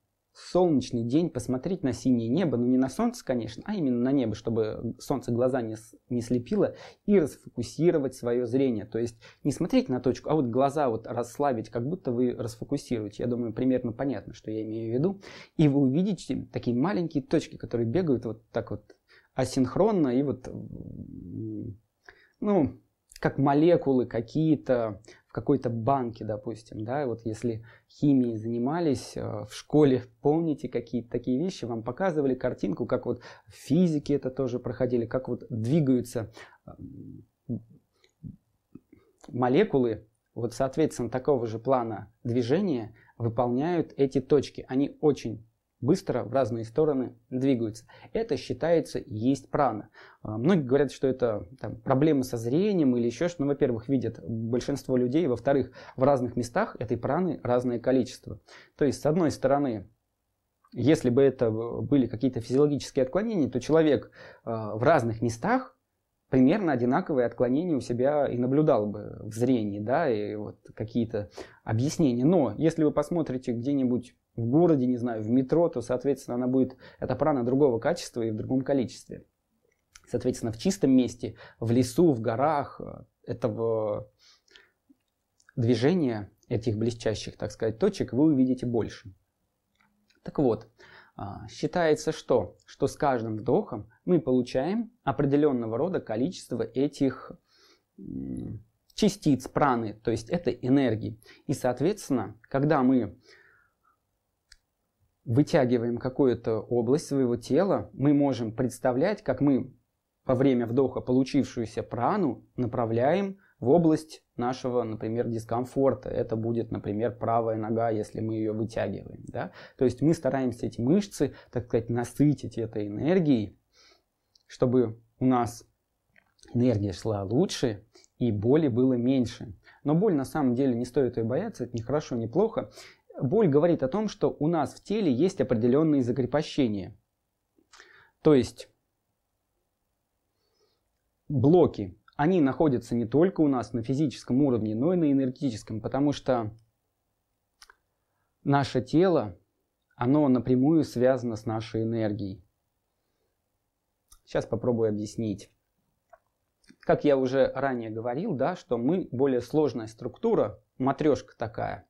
солнечный день, посмотреть на синее небо, ну не на солнце, конечно, а именно на небо, чтобы солнце глаза не, не слепило, и расфокусировать свое зрение. То есть не смотреть на точку, а вот глаза вот расслабить, как будто вы расфокусируете. Я думаю, примерно понятно, что я имею в виду. И вы увидите такие маленькие точки, которые бегают вот так вот асинхронно и вот, ну, как молекулы какие-то в какой-то банке, допустим, да, вот если химией занимались э, в школе, помните какие-то такие вещи, вам показывали картинку, как вот физики это тоже проходили, как вот двигаются эм, молекулы, вот соответственно такого же плана движения выполняют эти точки. Они очень быстро в разные стороны двигаются. Это считается есть прана. А, многие говорят, что это там, проблемы со зрением или еще что-то. Ну, во-первых, видят большинство людей. Во-вторых, в разных местах этой праны разное количество. То есть, с одной стороны, если бы это были какие-то физиологические отклонения, то человек а, в разных местах примерно одинаковые отклонения у себя и наблюдал бы в зрении, да, и вот какие-то объяснения. Но если вы посмотрите где-нибудь в городе, не знаю, в метро, то, соответственно, она будет, эта прана другого качества и в другом количестве. Соответственно, в чистом месте, в лесу, в горах, э, этого э, движения, этих блестящих, так сказать, точек вы увидите больше. Так вот, а, считается что? Что с каждым вдохом мы получаем определенного рода количество этих частиц праны, то есть это энергии. И, соответственно, когда мы вытягиваем какую-то область своего тела, мы можем представлять, как мы во время вдоха получившуюся прану направляем в область нашего, например, дискомфорта. Это будет, например, правая нога, если мы ее вытягиваем. Да? То есть мы стараемся эти мышцы, так сказать, насытить этой энергией, чтобы у нас энергия шла лучше и боли было меньше. Но боль на самом деле не стоит ее бояться, это не хорошо, не плохо боль говорит о том, что у нас в теле есть определенные закрепощения. То есть блоки, они находятся не только у нас на физическом уровне, но и на энергетическом, потому что наше тело, оно напрямую связано с нашей энергией. Сейчас попробую объяснить. Как я уже ранее говорил, да, что мы более сложная структура, матрешка такая –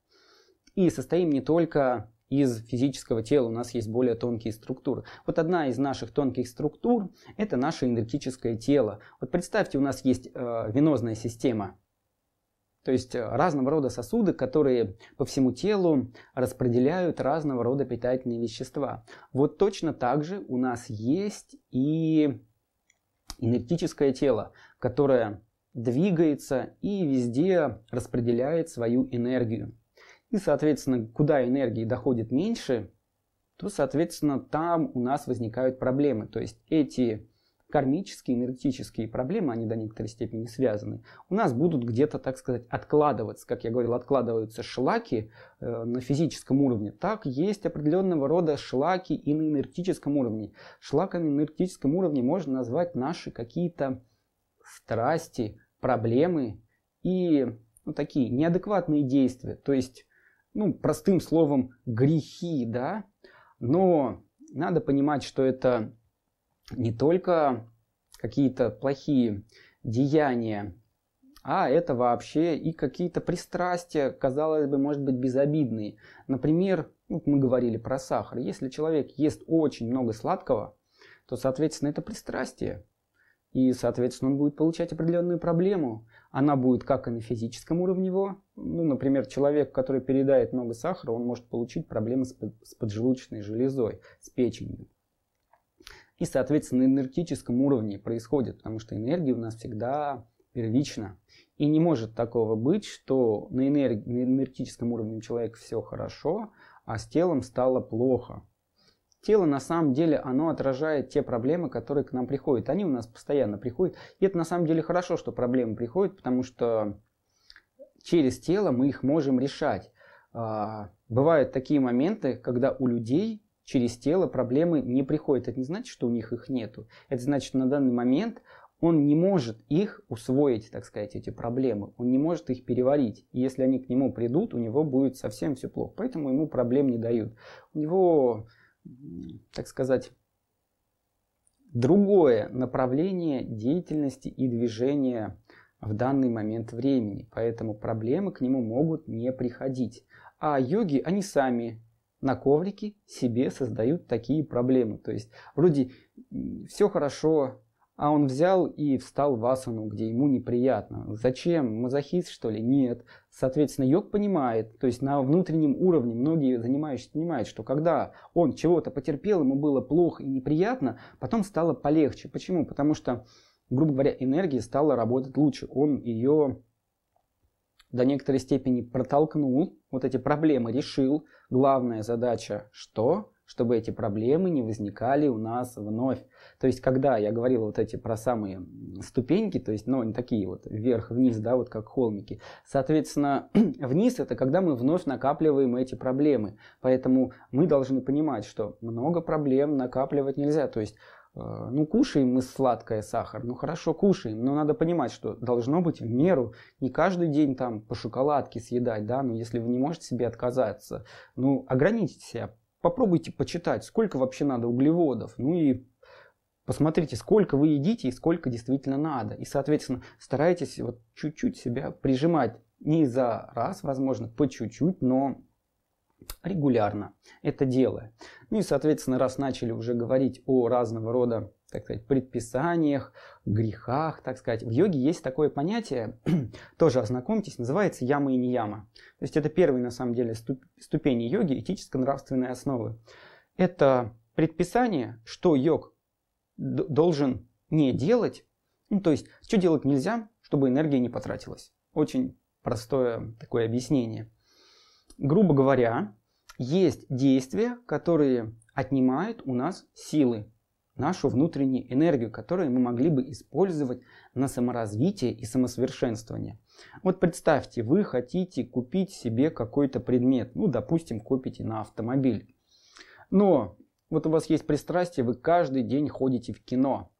и состоим не только из физического тела, у нас есть более тонкие структуры. Вот одна из наших тонких структур – это наше энергетическое тело. Вот представьте, у нас есть э, венозная система, то есть э, разного рода сосуды, которые по всему телу распределяют разного рода питательные вещества. Вот точно так же у нас есть и энергетическое тело, которое двигается и везде распределяет свою энергию и, соответственно, куда энергии доходит меньше, то, соответственно, там у нас возникают проблемы. То есть эти кармические, энергетические проблемы, они до некоторой степени связаны, у нас будут где-то, так сказать, откладываться. Как я говорил, откладываются шлаки э, на физическом уровне. Так, есть определенного рода шлаки и на энергетическом уровне. Шлаками на энергетическом уровне можно назвать наши какие-то страсти, проблемы и ну, такие неадекватные действия. То есть ну, простым словом, грехи, да, но надо понимать, что это не только какие-то плохие деяния, а это вообще и какие-то пристрастия, казалось бы, может быть, безобидные. Например, вот ну, мы говорили про сахар. Если человек ест очень много сладкого, то, соответственно, это пристрастие. И, соответственно, он будет получать определенную проблему. Она будет как и на физическом уровне его. Ну, например, человек, который передает много сахара, он может получить проблемы с, поджелудочной железой, с печенью. И, соответственно, на энергетическом уровне происходит, потому что энергия у нас всегда первична. И не может такого быть, что на, энерг... на энергетическом уровне у человека все хорошо, а с телом стало плохо тело на самом деле, оно отражает те проблемы, которые к нам приходят. Они у нас постоянно приходят. И это на самом деле хорошо, что проблемы приходят, потому что через тело мы их можем решать. А, бывают такие моменты, когда у людей через тело проблемы не приходят. Это не значит, что у них их нету. Это значит, что на данный момент он не может их усвоить, так сказать, эти проблемы. Он не может их переварить. И если они к нему придут, у него будет совсем все плохо. Поэтому ему проблем не дают. У него так сказать, другое направление деятельности и движения в данный момент времени, поэтому проблемы к нему могут не приходить. А йоги, они сами на коврике себе создают такие проблемы. То есть вроде все хорошо, а он взял и встал в асану, где ему неприятно. Зачем? Мазохист, что ли? Нет. Соответственно, йог понимает, то есть на внутреннем уровне многие занимающиеся понимают, что когда он чего-то потерпел, ему было плохо и неприятно, потом стало полегче. Почему? Потому что, грубо говоря, энергия стала работать лучше. Он ее до некоторой степени протолкнул, вот эти проблемы решил. Главная задача что? чтобы эти проблемы не возникали у нас вновь. То есть, когда я говорил вот эти про самые ступеньки, то есть, ну, они такие вот вверх-вниз, да, вот как холмики, соответственно, вниз это когда мы вновь накапливаем эти проблемы. Поэтому мы должны понимать, что много проблем накапливать нельзя. То есть, э, ну, кушаем мы сладкое, сахар, ну, хорошо, кушаем, но надо понимать, что должно быть в меру, не каждый день там по шоколадке съедать, да, но ну, если вы не можете себе отказаться, ну, ограничите себя попробуйте почитать, сколько вообще надо углеводов, ну и посмотрите, сколько вы едите и сколько действительно надо. И, соответственно, старайтесь вот чуть-чуть себя прижимать не за раз, возможно, по чуть-чуть, но регулярно это делая. Ну и, соответственно, раз начали уже говорить о разного рода так сказать, предписаниях, грехах, так сказать. В йоге есть такое понятие, тоже ознакомьтесь, называется яма и не яма. То есть это первые, на самом деле, ступени йоги, этическо нравственные основы. Это предписание, что йог должен не делать, ну, то есть, что делать нельзя, чтобы энергия не потратилась. Очень простое такое объяснение. Грубо говоря, есть действия, которые отнимают у нас силы, нашу внутреннюю энергию, которую мы могли бы использовать на саморазвитие и самосовершенствование. Вот представьте, вы хотите купить себе какой-то предмет, ну, допустим, купите на автомобиль. Но вот у вас есть пристрастие, вы каждый день ходите в кино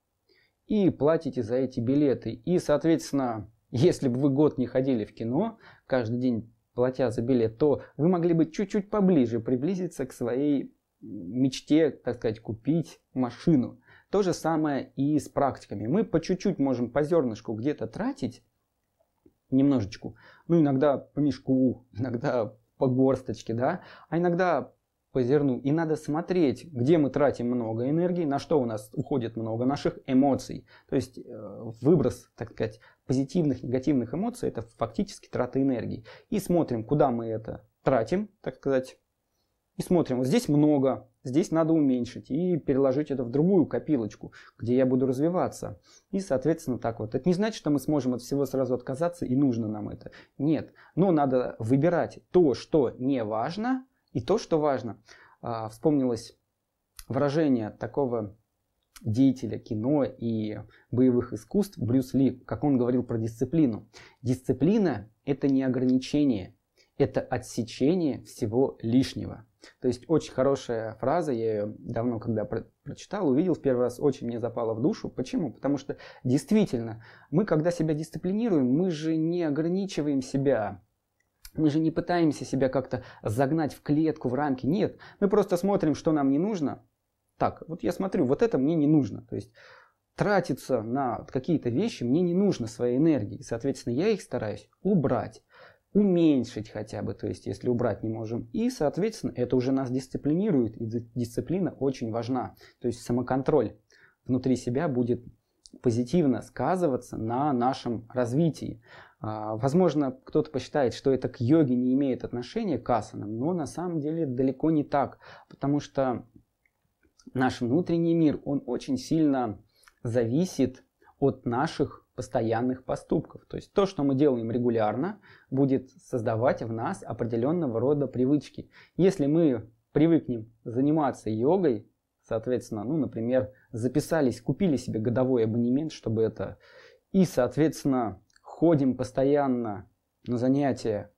и платите за эти билеты. И, соответственно, если бы вы год не ходили в кино, каждый день платя за билет, то вы могли бы чуть-чуть поближе приблизиться к своей мечте, так сказать, купить машину. То же самое и с практиками. Мы по чуть-чуть можем по зернышку где-то тратить, немножечку, ну иногда по мешку, иногда по горсточке, да, а иногда по зерну. И надо смотреть, где мы тратим много энергии, на что у нас уходит много наших эмоций. То есть э, выброс, так сказать, позитивных, негативных эмоций – это фактически трата энергии. И смотрим, куда мы это тратим, так сказать, и смотрим, вот здесь много, здесь надо уменьшить и переложить это в другую копилочку, где я буду развиваться. И, соответственно, так вот. Это не значит, что мы сможем от всего сразу отказаться и нужно нам это. Нет. Но надо выбирать то, что не важно, и то, что важно. А, вспомнилось выражение такого деятеля кино и боевых искусств Брюс Ли, как он говорил про дисциплину. Дисциплина – это не ограничение, это отсечение всего лишнего. То есть очень хорошая фраза, я ее давно когда про прочитал, увидел в первый раз, очень мне запала в душу. Почему? Потому что действительно, мы когда себя дисциплинируем, мы же не ограничиваем себя мы же не пытаемся себя как-то загнать в клетку, в рамки. Нет, мы просто смотрим, что нам не нужно. Так, вот я смотрю, вот это мне не нужно. То есть тратиться на какие-то вещи мне не нужно своей энергии. Соответственно, я их стараюсь убрать уменьшить хотя бы, то есть если убрать не можем. И, соответственно, это уже нас дисциплинирует, и дисциплина очень важна. То есть самоконтроль внутри себя будет позитивно сказываться на нашем развитии. А, возможно, кто-то посчитает, что это к йоге не имеет отношения к асанам, но на самом деле далеко не так, потому что наш внутренний мир, он очень сильно зависит от наших постоянных поступков. То есть то, что мы делаем регулярно, будет создавать в нас определенного рода привычки. Если мы привыкнем заниматься йогой, соответственно, ну, например, записались, купили себе годовой абонемент, чтобы это, и, соответственно, ходим постоянно на занятия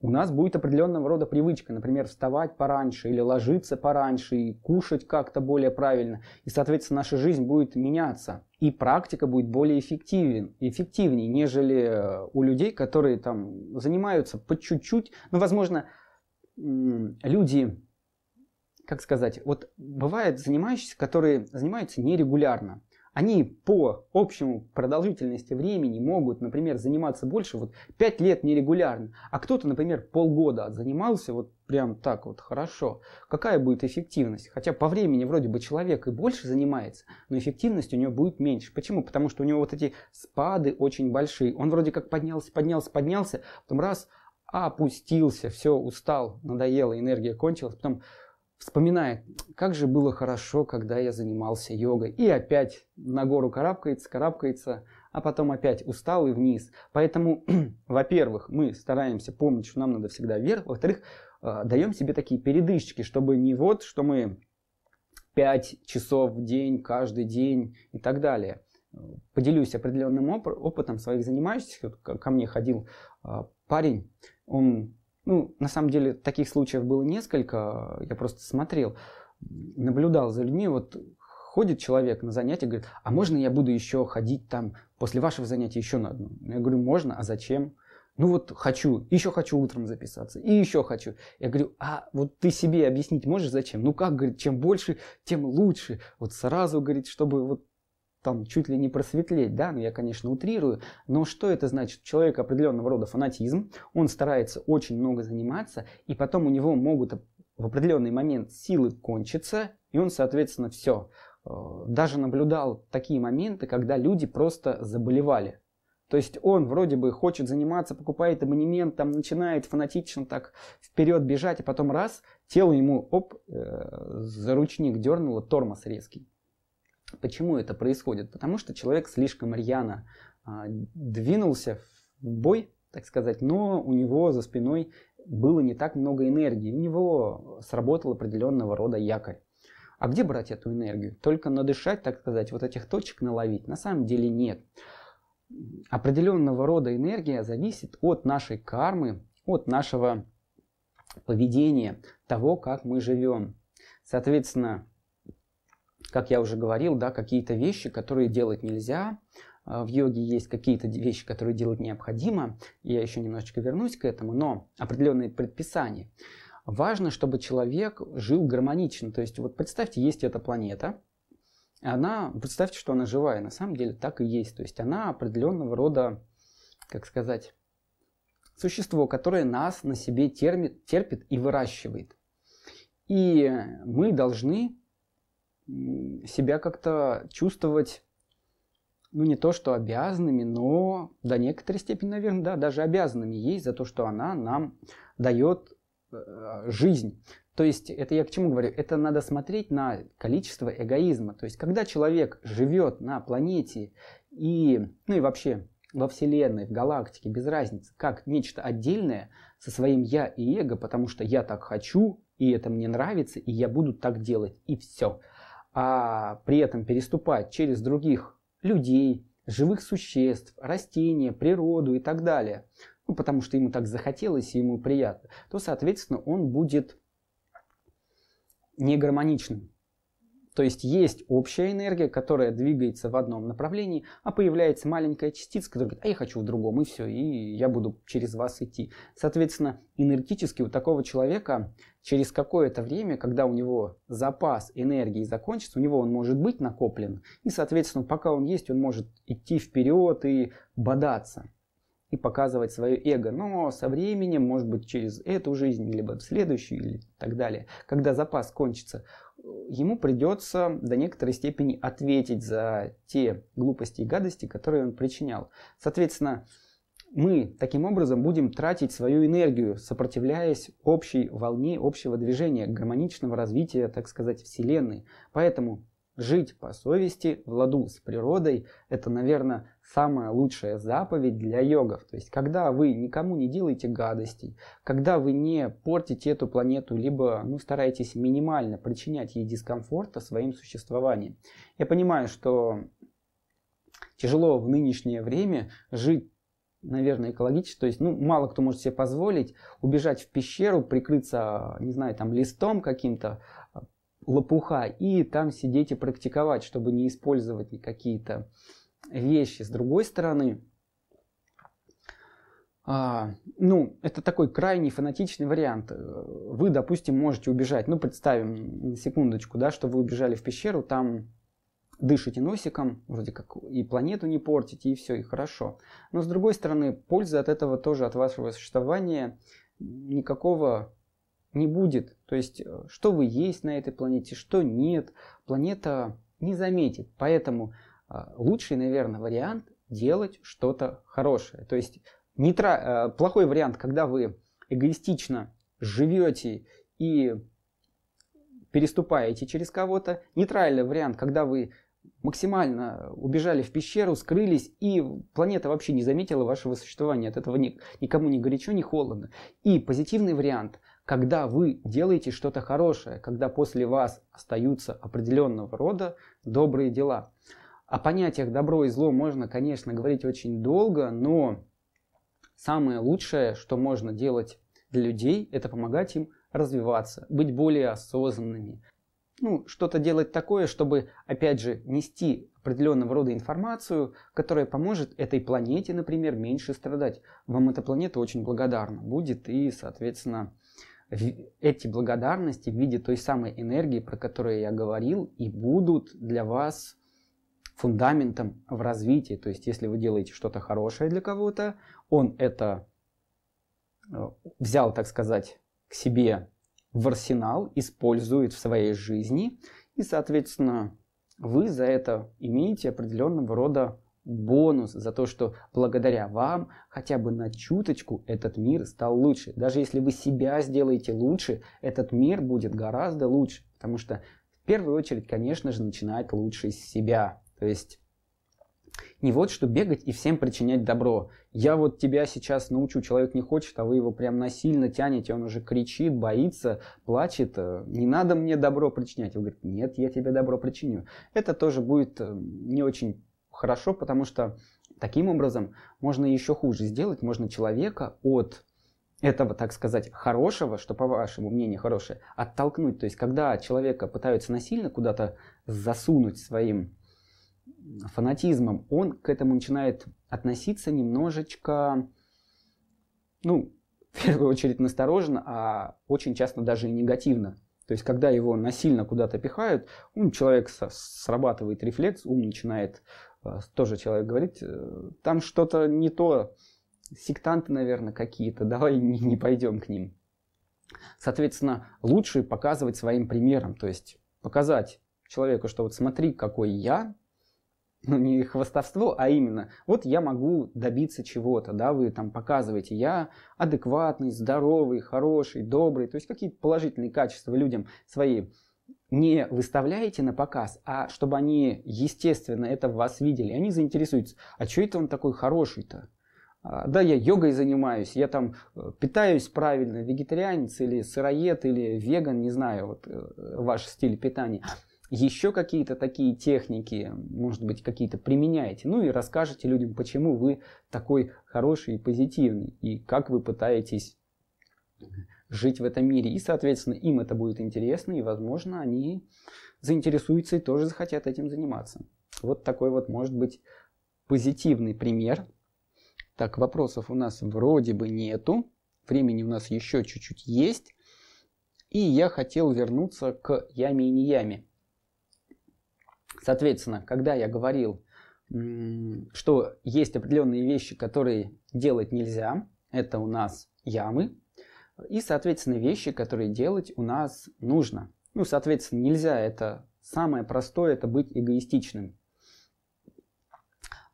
у нас будет определенного рода привычка, например, вставать пораньше или ложиться пораньше и кушать как-то более правильно. И, соответственно, наша жизнь будет меняться. И практика будет более эффективен, эффективнее, нежели э, у людей, которые там занимаются по чуть-чуть. Ну, возможно, люди, как сказать, вот бывают занимающиеся, которые занимаются нерегулярно они по общему продолжительности времени могут, например, заниматься больше, вот 5 лет нерегулярно, а кто-то, например, полгода занимался вот прям так вот хорошо. Какая будет эффективность? Хотя по времени вроде бы человек и больше занимается, но эффективность у него будет меньше. Почему? Потому что у него вот эти спады очень большие. Он вроде как поднялся, поднялся, поднялся, потом раз, опустился, все, устал, надоело, энергия кончилась, потом вспоминает, как же было хорошо, когда я занимался йогой. И опять на гору карабкается, карабкается, а потом опять устал и вниз. Поэтому, во-первых, мы стараемся помнить, что нам надо всегда вверх. Во-вторых, э, даем себе такие передышечки, чтобы не вот, что мы 5 часов в день, каждый день и так далее. Поделюсь определенным опытом своих занимающихся. ко мне ходил э, парень, он ну, на самом деле, таких случаев было несколько. Я просто смотрел, наблюдал за людьми. Вот ходит человек на занятие, говорит, а можно я буду еще ходить там после вашего занятия еще на одну? Я говорю, можно, а зачем? Ну вот хочу, еще хочу утром записаться, и еще хочу. Я говорю, а вот ты себе объяснить можешь зачем? Ну как, говорит, чем больше, тем лучше. Вот сразу, говорит, чтобы вот там чуть ли не просветлеть, да, но ну, я, конечно, утрирую, но что это значит? Человек определенного рода фанатизм, он старается очень много заниматься, и потом у него могут в определенный момент силы кончиться, и он, соответственно, все. Э, даже наблюдал такие моменты, когда люди просто заболевали. То есть он вроде бы хочет заниматься, покупает абонемент, там начинает фанатично так вперед бежать, а потом раз, тело ему, оп, э, за ручник дернуло, тормоз резкий. Почему это происходит? Потому что человек слишком рьяно а, двинулся в бой, так сказать, но у него за спиной было не так много энергии, у него сработал определенного рода якорь. А где брать эту энергию? Только надышать, так сказать, вот этих точек наловить? На самом деле нет. Определенного рода энергия зависит от нашей кармы, от нашего поведения, того, как мы живем. Соответственно, как я уже говорил, да, какие-то вещи, которые делать нельзя. А, в йоге есть какие-то вещи, которые делать необходимо. Я еще немножечко вернусь к этому, но определенные предписания. Важно, чтобы человек жил гармонично. То есть вот представьте, есть эта планета, она, представьте, что она живая, на самом деле так и есть. То есть она определенного рода, как сказать, существо, которое нас на себе термит, терпит и выращивает. И мы должны себя как-то чувствовать, ну не то что обязанными, но до некоторой степени, наверное, да, даже обязанными ей за то, что она нам дает э, жизнь. То есть это я к чему говорю? Это надо смотреть на количество эгоизма. То есть когда человек живет на планете и, ну и вообще во Вселенной, в галактике, без разницы, как нечто отдельное со своим «я» и «эго», потому что «я так хочу», и это мне нравится, и я буду так делать, и все – а при этом переступать через других людей, живых существ, растения, природу и так далее, ну, потому что ему так захотелось и ему приятно, то, соответственно, он будет негармоничным. То есть есть общая энергия, которая двигается в одном направлении, а появляется маленькая частица, которая говорит, а я хочу в другом, и все, и я буду через вас идти. Соответственно, энергетически у такого человека через какое-то время, когда у него запас энергии закончится, у него он может быть накоплен, и, соответственно, пока он есть, он может идти вперед и бодаться и показывать свое эго. Но со временем, может быть, через эту жизнь, либо в следующую, или так далее, когда запас кончится, ему придется до некоторой степени ответить за те глупости и гадости, которые он причинял. Соответственно, мы таким образом будем тратить свою энергию, сопротивляясь общей волне общего движения, гармоничного развития, так сказать, Вселенной. Поэтому жить по совести, в ладу с природой, это, наверное, самая лучшая заповедь для йогов. То есть, когда вы никому не делаете гадостей, когда вы не портите эту планету, либо ну, стараетесь минимально причинять ей дискомфорта своим существованием. Я понимаю, что тяжело в нынешнее время жить наверное, экологически. То есть, ну, мало кто может себе позволить убежать в пещеру, прикрыться, не знаю, там, листом каким-то, лопуха, и там сидеть и практиковать, чтобы не использовать какие-то вещи. С другой стороны, а, ну, это такой крайний фанатичный вариант. Вы, допустим, можете убежать. Ну, представим секундочку, да, что вы убежали в пещеру, там дышите носиком, вроде как и планету не портите, и все, и хорошо. Но, с другой стороны, пользы от этого тоже, от вашего существования никакого не будет. То есть, э, что вы есть на этой планете, что нет, планета не заметит. Поэтому Э, лучший, наверное, вариант делать что-то хорошее. То есть нейтра... Э, плохой вариант, когда вы эгоистично живете и переступаете через кого-то. Нейтральный вариант, когда вы максимально убежали в пещеру, скрылись, и планета вообще не заметила вашего существования. От этого никому не горячо, не холодно. И позитивный вариант, когда вы делаете что-то хорошее, когда после вас остаются определенного рода добрые дела. О понятиях добро и зло можно, конечно, говорить очень долго, но самое лучшее, что можно делать для людей, это помогать им развиваться, быть более осознанными. Ну, что-то делать такое, чтобы, опять же, нести определенного рода информацию, которая поможет этой планете, например, меньше страдать. Вам эта планета очень благодарна будет и, соответственно, эти благодарности в виде той самой энергии, про которую я говорил, и будут для вас фундаментом в развитии. То есть, если вы делаете что-то хорошее для кого-то, он это э, взял, так сказать, к себе в арсенал, использует в своей жизни, и, соответственно, вы за это имеете определенного рода бонус за то, что благодаря вам хотя бы на чуточку этот мир стал лучше. Даже если вы себя сделаете лучше, этот мир будет гораздо лучше, потому что в первую очередь, конечно же, начинает лучше из себя. То есть не вот что бегать и всем причинять добро. Я вот тебя сейчас научу, человек не хочет, а вы его прям насильно тянете, он уже кричит, боится, плачет. Э, не надо мне добро причинять. Вы говорите, нет, я тебе добро причиню. Это тоже будет э, не очень хорошо, потому что таким образом можно еще хуже сделать. Можно человека от этого, так сказать, хорошего, что по вашему мнению хорошее, оттолкнуть. То есть, когда человека пытаются насильно куда-то засунуть своим фанатизмом, он к этому начинает относиться немножечко, ну, в первую очередь настороженно, а очень часто даже и негативно. То есть, когда его насильно куда-то пихают, ум человек срабатывает рефлекс, ум начинает, э, тоже человек говорит, «Э, там что-то не то, сектанты, наверное, какие-то, давай не, не пойдем к ним. Соответственно, лучше показывать своим примером, то есть показать человеку, что вот смотри, какой я, ну, не хвастовство, а именно, вот я могу добиться чего-то, да, вы там показываете, я адекватный, здоровый, хороший, добрый, то есть какие-то положительные качества людям свои не выставляете на показ, а чтобы они, естественно, это в вас видели, они заинтересуются, а что это он такой хороший-то? А, да, я йогой занимаюсь, я там э, питаюсь правильно, вегетарианец или сыроед или веган, не знаю, вот э, ваш стиль питания еще какие-то такие техники, может быть, какие-то применяете. Ну и расскажите людям, почему вы такой хороший и позитивный, и как вы пытаетесь жить в этом мире. И, соответственно, им это будет интересно, и, возможно, они заинтересуются и тоже захотят этим заниматься. Вот такой вот, может быть, позитивный пример. Так, вопросов у нас вроде бы нету. Времени у нас еще чуть-чуть есть. И я хотел вернуться к яме и не яме. Соответственно, когда я говорил, что есть определенные вещи, которые делать нельзя, это у нас ямы, и, соответственно, вещи, которые делать у нас нужно. Ну, соответственно, нельзя это самое простое, это быть эгоистичным.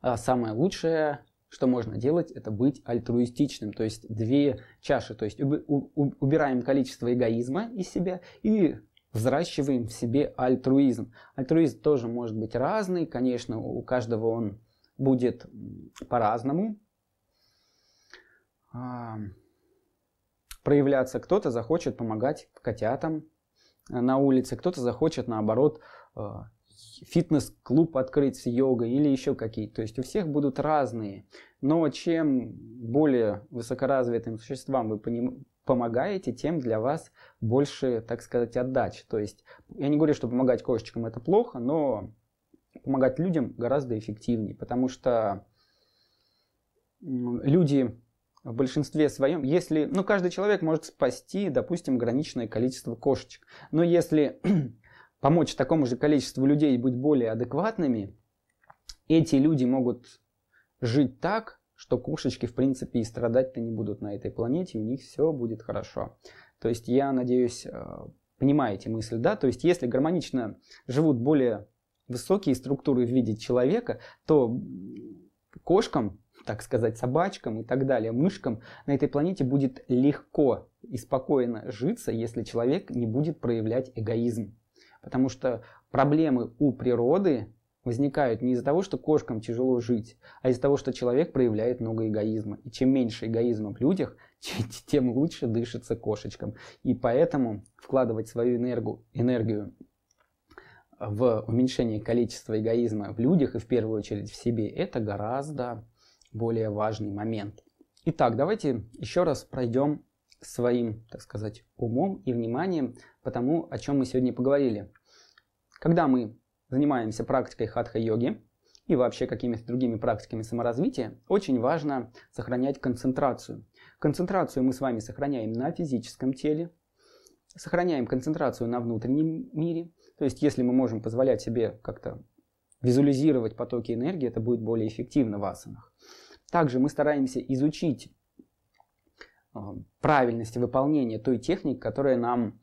А самое лучшее, что можно делать, это быть альтруистичным, то есть две чаши, то есть убираем количество эгоизма из себя и взращиваем в себе альтруизм. Альтруизм тоже может быть разный, конечно, у каждого он будет по-разному а, проявляться. Кто-то захочет помогать котятам э, на улице, кто-то захочет, наоборот, э, фитнес-клуб открыть с йогой или еще какие-то. То есть у всех будут разные. Но чем более высокоразвитым существам вы помогаете, тем для вас больше, так сказать, отдачи. То есть я не говорю, что помогать кошечкам это плохо, но помогать людям гораздо эффективнее, потому что люди в большинстве своем, если, ну, каждый человек может спасти, допустим, ограниченное количество кошечек, но если помочь такому же количеству людей быть более адекватными, эти люди могут жить так, что кошечки, в принципе, и страдать-то не будут на этой планете, у них все будет хорошо. То есть, я надеюсь, э, понимаете мысль, да? То есть, если гармонично живут более высокие структуры в виде человека, то кошкам, так сказать, собачкам и так далее, мышкам на этой планете будет легко и спокойно житься, если человек не будет проявлять эгоизм. Потому что проблемы у природы возникают не из-за того, что кошкам тяжело жить, а из-за того, что человек проявляет много эгоизма. И чем меньше эгоизма в людях, тем лучше дышится кошечкам. И поэтому вкладывать свою энергию, энергию в уменьшение количества эгоизма в людях и в первую очередь в себе, это гораздо более важный момент. Итак, давайте еще раз пройдем своим, так сказать, умом и вниманием по тому, о чем мы сегодня поговорили. Когда мы занимаемся практикой хатха-йоги и вообще какими-то другими практиками саморазвития, очень важно сохранять концентрацию. Концентрацию мы с вами сохраняем на физическом теле, сохраняем концентрацию на внутреннем мире. То есть, если мы можем позволять себе как-то визуализировать потоки энергии, это будет более эффективно в асанах. Также мы стараемся изучить э, правильность выполнения той техники, которая нам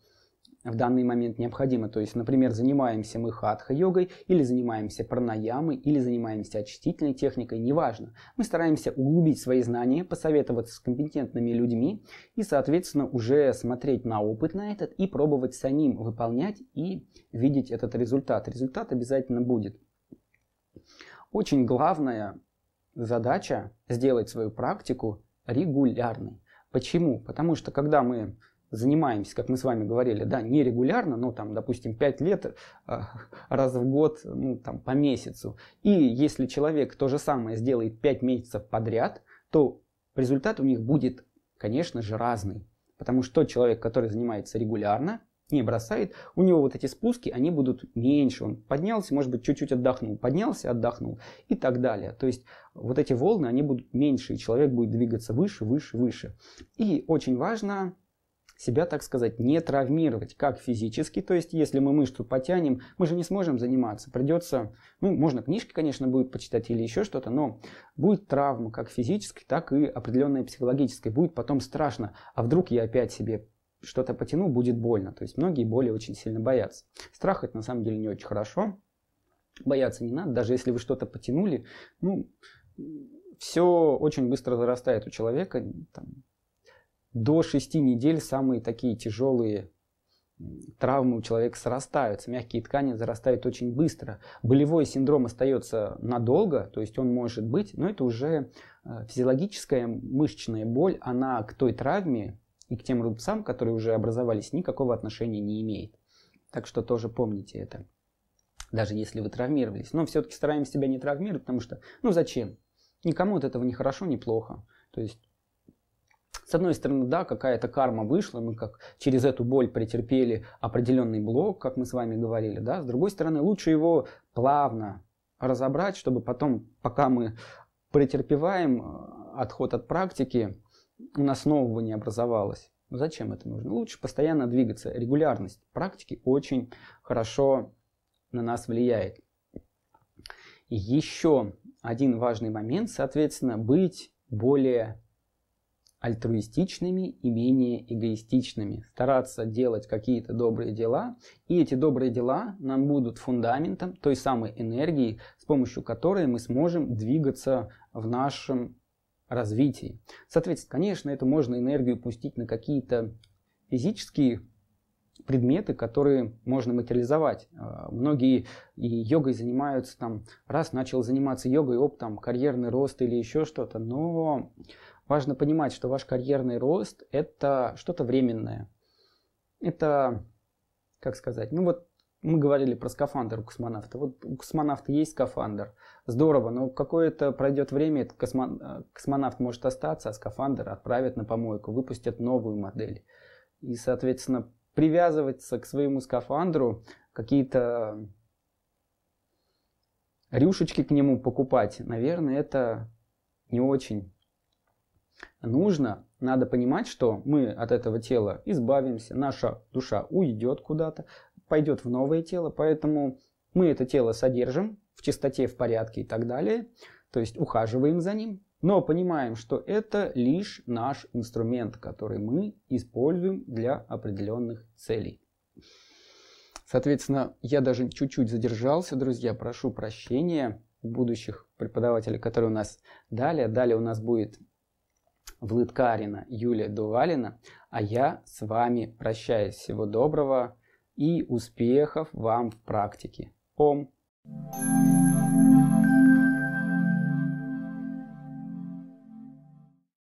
в данный момент необходимо. То есть, например, занимаемся мы хатха-йогой, или занимаемся пранаямой, или занимаемся очистительной техникой, неважно. Мы стараемся углубить свои знания, посоветоваться с компетентными людьми и, соответственно, уже смотреть на опыт на этот и пробовать самим выполнять и видеть этот результат. Результат обязательно будет. Очень главная задача сделать свою практику регулярной. Почему? Потому что когда мы занимаемся, как мы с вами говорили, да, нерегулярно, но ну, там, допустим, 5 лет, а, раз в год, ну, там, по месяцу. И если человек то же самое сделает 5 месяцев подряд, то результат у них будет, конечно же, разный. Потому что тот человек, который занимается регулярно, не бросает, у него вот эти спуски, они будут меньше. Он поднялся, может быть, чуть-чуть отдохнул, поднялся, отдохнул и так далее. То есть вот эти волны, они будут меньше, и человек будет двигаться выше, выше, выше. И очень важно себя, так сказать, не травмировать, как физически, то есть если мы мышцу потянем, мы же не сможем заниматься, придется, ну, можно книжки, конечно, будет почитать или еще что-то, но будет травма как физической, так и определенная психологическая, будет потом страшно, а вдруг я опять себе что-то потяну, будет больно, то есть многие боли очень сильно боятся. Страх это на самом деле не очень хорошо, бояться не надо, даже если вы что-то потянули, ну, все очень быстро зарастает у человека, там, до 6 недель самые такие тяжелые травмы у человека срастаются, мягкие ткани зарастают очень быстро. Болевой синдром остается надолго, то есть он может быть, но это уже э, физиологическая мышечная боль, она к той травме и к тем рубцам, которые уже образовались, никакого отношения не имеет. Так что тоже помните это, даже если вы травмировались. Но все-таки стараемся себя не травмировать, потому что, ну зачем? Никому от этого не хорошо, не плохо. То есть с одной стороны, да, какая-то карма вышла, мы как через эту боль претерпели определенный блок, как мы с вами говорили, да. С другой стороны, лучше его плавно разобрать, чтобы потом, пока мы претерпеваем э, отход от практики, у нас нового не образовалось. Ну, зачем это нужно? Лучше постоянно двигаться. Регулярность практики очень хорошо на нас влияет. Еще один важный момент, соответственно, быть более альтруистичными и менее эгоистичными, стараться делать какие-то добрые дела, и эти добрые дела нам будут фундаментом той самой энергии, с помощью которой мы сможем двигаться в нашем развитии. Соответственно, конечно, это можно энергию пустить на какие-то физические предметы, которые можно материализовать. А, многие и йогой занимаются, там, раз начал заниматься йогой, оп, там, карьерный рост или еще что-то, но Важно понимать, что ваш карьерный рост – это что-то временное. Это, как сказать, ну вот мы говорили про скафандр у космонавта. Вот у космонавта есть скафандр. Здорово, но какое-то пройдет время, этот космон... космонавт может остаться, а скафандр отправят на помойку, выпустят новую модель. И, соответственно, привязываться к своему скафандру, какие-то рюшечки к нему покупать, наверное, это не очень нужно, надо понимать, что мы от этого тела избавимся, наша душа уйдет куда-то, пойдет в новое тело, поэтому мы это тело содержим в чистоте, в порядке и так далее, то есть ухаживаем за ним, но понимаем, что это лишь наш инструмент, который мы используем для определенных целей. Соответственно, я даже чуть-чуть задержался, друзья, прошу прощения будущих преподавателей, которые у нас далее. Далее у нас будет Влыткарина Юлия Дувалина, а я с вами прощаюсь. Всего доброго и успехов вам в практике. Ом! thank you